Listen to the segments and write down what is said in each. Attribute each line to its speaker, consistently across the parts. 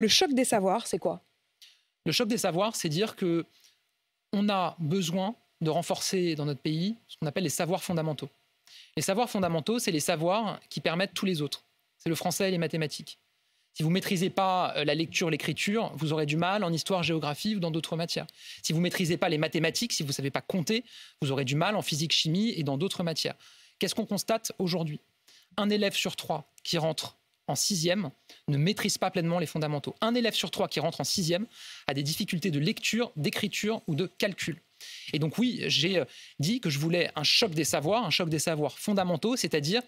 Speaker 1: Le choc des savoirs, c'est quoi
Speaker 2: Le choc des savoirs, c'est dire que on a besoin de renforcer dans notre pays ce qu'on appelle les savoirs fondamentaux. Les savoirs fondamentaux, c'est les savoirs qui permettent tous les autres. C'est le français et les mathématiques. Si vous ne maîtrisez pas euh, la lecture, l'écriture, vous aurez du mal en histoire, géographie ou dans d'autres matières. Si vous ne maîtrisez pas les mathématiques, si vous ne savez pas compter, vous aurez du mal en physique, chimie et dans d'autres matières. Qu'est-ce qu'on constate aujourd'hui Un élève sur trois qui rentre en sixième ne maîtrise pas pleinement les fondamentaux. Un élève sur trois qui rentre en sixième a des difficultés de lecture, d'écriture ou de calcul. Et donc oui, j'ai euh, dit que je voulais un choc des savoirs, un choc des savoirs fondamentaux, c'est-à-dire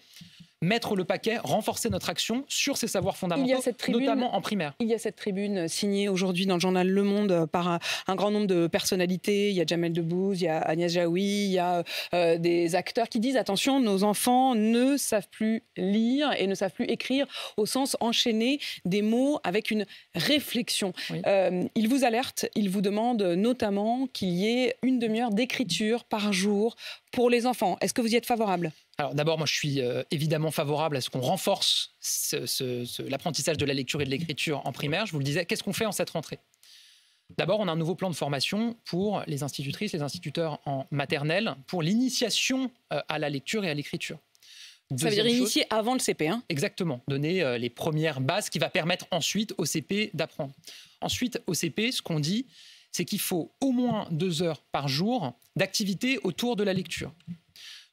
Speaker 2: mettre le paquet, renforcer notre action sur ces savoirs fondamentaux, notamment en primaire.
Speaker 1: Il y a cette tribune euh, signée aujourd'hui dans le journal Le Monde euh, par un, grand nombre de personnalités. Il y a Jamel Debbouze, il y a Agnès Jaoui, il y a euh, des acteurs qui disent attention, nos enfants ne savent plus lire et ne savent plus écrire au sens enchaîné des mots avec une réflexion. ils vous alertent, ils vous demandent notamment qu'il y ait une demi-heure d'écriture par jour pour les enfants. Est-ce que vous y êtes favorable
Speaker 2: d'abord, moi je suis euh, évidemment favorable à ce qu'on renforce l'apprentissage de la lecture et de l'écriture en primaire. Je vous le disais, qu'est-ce qu'on fait en cette rentrée D'abord, on a un nouveau plan de formation pour les institutrices, les instituteurs en maternelle, pour l'initiation euh, à la lecture et à l'écriture. Ça veut dire initier
Speaker 1: avant le CP1 hein
Speaker 2: Exactement, donner euh, les premières bases qui va permettre ensuite au CP d'apprendre. Ensuite, au CP, ce qu'on dit, c'est qu'il faut au moins deux heures par jour d'activité autour de la lecture.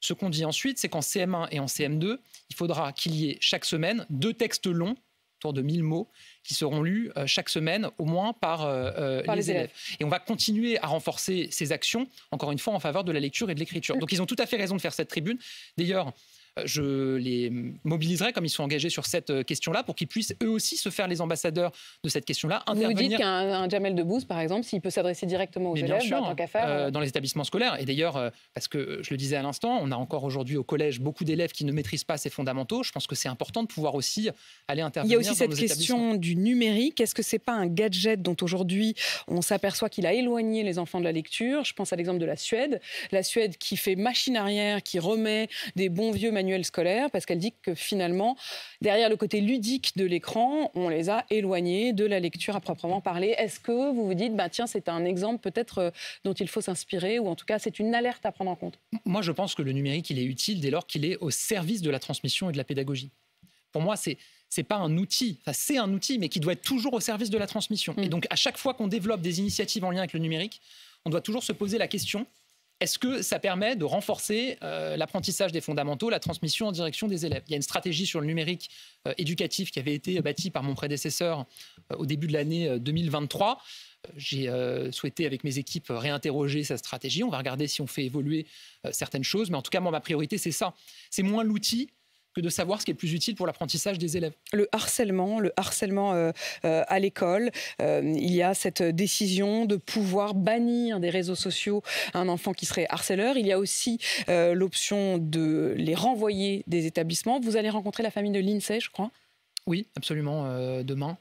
Speaker 2: Ce qu'on dit ensuite, c'est qu'en CM1 et en CM2, il faudra qu'il y ait chaque semaine deux textes longs autour de 1000 mots qui seront lus euh, chaque semaine au moins par, euh, euh, les, élèves. Et on va continuer à renforcer ces actions, encore une fois, en faveur de la lecture et de l'écriture. Donc ils ont tout à fait raison de faire cette tribune. D'ailleurs, je les mobiliserai comme ils sont engagés sur cette euh, question-là pour qu'ils puissent eux aussi se faire les ambassadeurs de cette question-là. Intervenir. Vous dites
Speaker 1: qu'un Jamel Debbouze, par exemple, s'il peut s'adresser directement aux élèves, bah, euh, euh.
Speaker 2: dans les établissements scolaires. Et d'ailleurs, parce que je le disais à l'instant, on a encore aujourd'hui au collège beaucoup d'élèves qui ne maîtrisent pas ces fondamentaux. Je pense que c'est important de pouvoir aussi aller intervenir. Il y a aussi cette question
Speaker 1: du numérique. Est-ce que c'est pas un gadget dont aujourd'hui on s'aperçoit qu'il a éloigné les enfants de la lecture Je pense à l'exemple de la Suède. La Suède qui fait machine arrière, qui remet des bons vieux manuels scolaire parce qu'elle dit que finalement, derrière le côté ludique de l'écran, on les a éloignés de la lecture à proprement parler. Est-ce que vous vous dites, bah, tiens, c'est un exemple peut-être euh, dont il faut s'inspirer ou en tout cas, c'est une alerte à prendre en compte
Speaker 2: Moi, je pense que le numérique, il est utile dès lors qu'il est au service de la transmission et de la pédagogie. Pour moi, c'est c'est pas un outil, c'est un outil, mais qui doit être toujours au service de la transmission. Et mm. donc, à chaque fois qu'on développe des initiatives en lien avec le numérique, on doit toujours se poser la question est-ce que ça permet de renforcer euh, l'apprentissage des fondamentaux, la transmission en direction des élèves Il y a une stratégie sur le numérique euh, éducatif qui avait été bâtie par mon prédécesseur euh, au début de l'année 2023. J'ai souhaité avec mes équipes réinterroger sa stratégie. On va regarder si on fait évoluer certaines choses. Mais en tout cas, ma priorité, c'est ça. C'est moins l'outil, que de savoir ce qui est plus utile pour l'apprentissage des élèves. Le harcèlement, le harcèlement euh, euh, à
Speaker 1: l'école, euh, il y a cette décision de pouvoir bannir des réseaux sociaux un enfant qui serait harceleur. Il y a aussi l'option de les renvoyer des établissements. Vous allez rencontrer la famille de l'INSEE, je crois.
Speaker 2: Oui, absolument, demain.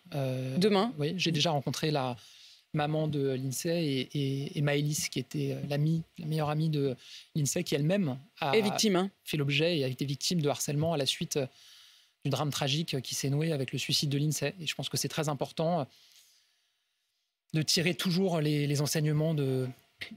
Speaker 2: demain Oui, j'ai déjà rencontré la, maman de Lindsay, et, et, qui était euh, l'amie, la meilleure amie de Lindsay, qui elle-même a hein. fait l'objet et a été victime de harcèlement à la suite euh, du drame tragique euh, qui s'est noué avec le suicide de Lindsay. Et je pense que c'est très important de tirer toujours les enseignements de,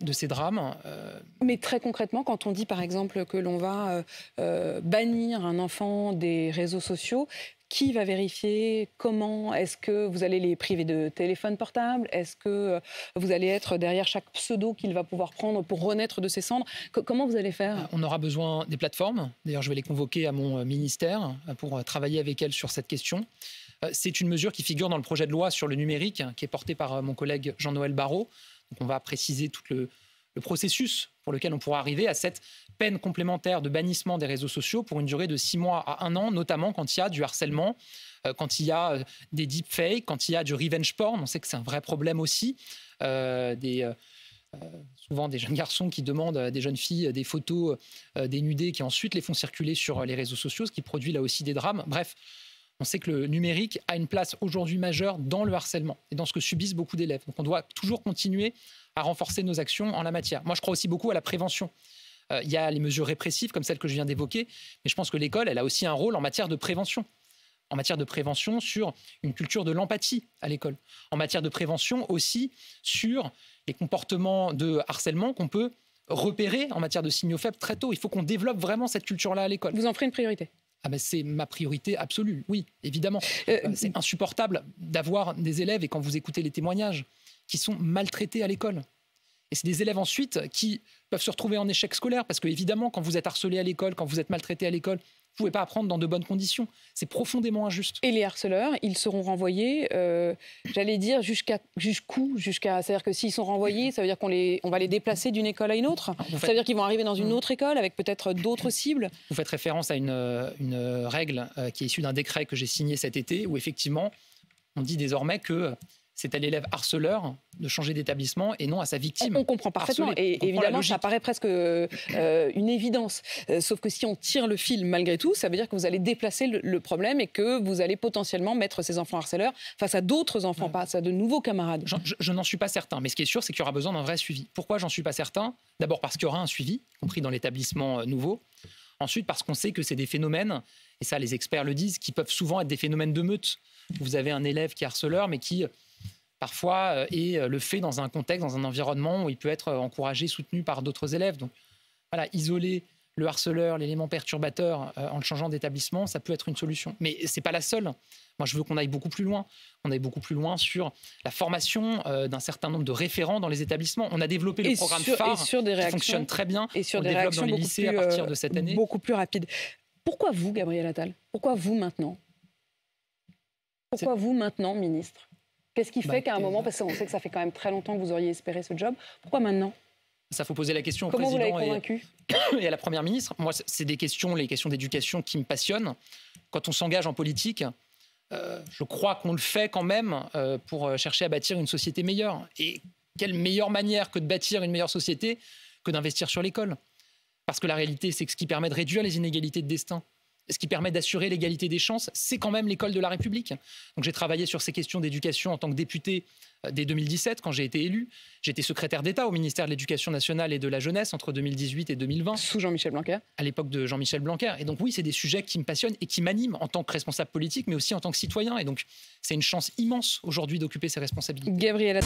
Speaker 2: de ces drames. Euh,
Speaker 1: Mais très concrètement, quand on dit par exemple que l'on va euh, euh, bannir un enfant des réseaux sociaux, qui va vérifier Comment Est-ce que vous allez les priver de téléphone portable Est-ce que vous allez être derrière chaque pseudo qu'il va pouvoir prendre pour renaître de ses cendres Comment vous allez faire
Speaker 2: On aura besoin des plateformes. D'ailleurs, je vais les convoquer à mon ministère pour travailler avec elles sur cette question. C'est une mesure qui figure dans le projet de loi sur le numérique, hein, qui est porté par mon collègue Jean-Noël Barrot on va préciser tout le, processus pour lequel on pourra arriver à cette peine complémentaire de bannissement des réseaux sociaux pour une durée de six mois à un an, notamment quand il y a du harcèlement, euh, quand il y a euh, des deepfakes, quand il y a du revenge porn. On sait que c'est un vrai problème aussi. Euh, souvent des jeunes garçons qui demandent à des jeunes filles des photos dénudées qui ensuite les font circuler sur les réseaux sociaux, ce qui produit là aussi des drames. Bref, on sait que le numérique a une place aujourd'hui majeure dans le harcèlement et dans ce que subissent beaucoup d'élèves. Donc on doit toujours continuer à renforcer nos actions en la matière. Moi, je crois aussi beaucoup à la prévention. Euh, il y a les mesures répressives comme celles que je viens d'évoquer, mais je pense que l'école, elle a aussi un rôle en matière de prévention. En matière de prévention sur une culture de l'empathie à l'école. En matière de prévention aussi sur les comportements de harcèlement qu'on peut repérer en matière de signaux faibles très tôt. Il faut qu'on développe vraiment cette culture-là à l'école. Vous en ferez une priorité ah ben, c'est ma priorité absolue, oui, évidemment. Euh, euh, c'est insupportable d'avoir des élèves, et quand vous écoutez les témoignages, qui sont maltraités à l'école. Et c'est des élèves ensuite qui peuvent se retrouver en échec scolaire, parce que évidemment, quand vous êtes harcelé à l'école, quand vous êtes maltraité à l'école, vous pouvez pas apprendre dans de bonnes conditions. C'est profondément injuste.
Speaker 1: Et les harceleurs, ils seront renvoyés, euh, j'allais dire, jusqu'à jusqu'où jusqu'à, C'est-à-dire que s'ils sont renvoyés, ça veut dire qu'on les, on va les déplacer d'une école à une
Speaker 2: autre Ça veut dire
Speaker 1: qu'ils vont arriver dans une mmh. autre école avec peut-être d'autres cibles
Speaker 2: Vous faites référence à une, euh, une euh, règle qui est issue d'un décret que j'ai signé cet été où effectivement, on dit désormais que c'est à l'élève harceleur de changer d'établissement et non à sa victime. On comprend parfaitement et évidemment ça
Speaker 1: paraît presque euh, une évidence. Euh, sauf que si on tire le fil malgré tout, ça veut dire que vous allez déplacer le, problème et que vous allez potentiellement mettre ces enfants harceleurs face à d'autres enfants, pas
Speaker 2: face à de nouveaux camarades. Je, n'en suis pas certain, mais ce qui est sûr, c'est qu'il y aura besoin d'un vrai suivi. Pourquoi j'en suis pas certain D'abord parce qu'il y aura un suivi, compris dans l'établissement euh, nouveau. Ensuite, parce qu'on sait que c'est des phénomènes, et ça les experts le disent, qui peuvent souvent être des phénomènes de meute. Vous avez un élève qui est harceleur, mais qui parfois euh, et euh, le fait dans un contexte, dans un environnement où il peut être euh, encouragé, soutenu par d'autres élèves. Donc voilà, isoler le harceleur, l'élément perturbateur en le changeant d'établissement, ça peut être une solution. Mais ce n'est pas la seule. Moi, je veux qu'on aille beaucoup plus loin. On aille beaucoup plus loin sur la formation d'un certain nombre de référents dans les établissements. On a développé le programme sur, des réactions, qui fonctionne très bien. Et sur des réactions dans les à partir de cette
Speaker 1: année. Beaucoup plus rapide. Pourquoi vous, Gabriel Attal Pourquoi vous maintenant Pourquoi vous maintenant, ministre Qu'est-ce qui fait bah, qu'à un moment, euh, parce qu'on sait que ça fait quand même très longtemps que vous auriez espéré ce job, pourquoi maintenant
Speaker 2: ça faut poser la question au président et, à la première ministre. Moi, c'est des questions, les questions d'éducation qui me passionnent. Quand on s'engage en politique, euh, je crois qu'on le fait quand même euh, pour chercher à bâtir une société meilleure. Et quelle meilleure manière que de bâtir une meilleure société que d'investir sur l'école Parce que la réalité, c'est que ce qui permet de réduire les inégalités de destin, ce qui permet d'assurer l'égalité des chances, c'est quand même l'école de la République. Donc j'ai travaillé sur ces questions d'éducation en tant que député euh, dès 2017, quand j'ai été élu. J'étais secrétaire d'État au ministère de l'Éducation nationale et de la jeunesse entre 2018 et 2020. Sous Jean-Michel Blanquer À l'époque de Jean-Michel Blanquer. Et donc oui, c'est des sujets qui me passionnent et qui m'animent en tant que responsable politique, mais aussi en tant que citoyen. Et donc c'est une chance immense aujourd'hui d'occuper ces responsabilités. Gabriel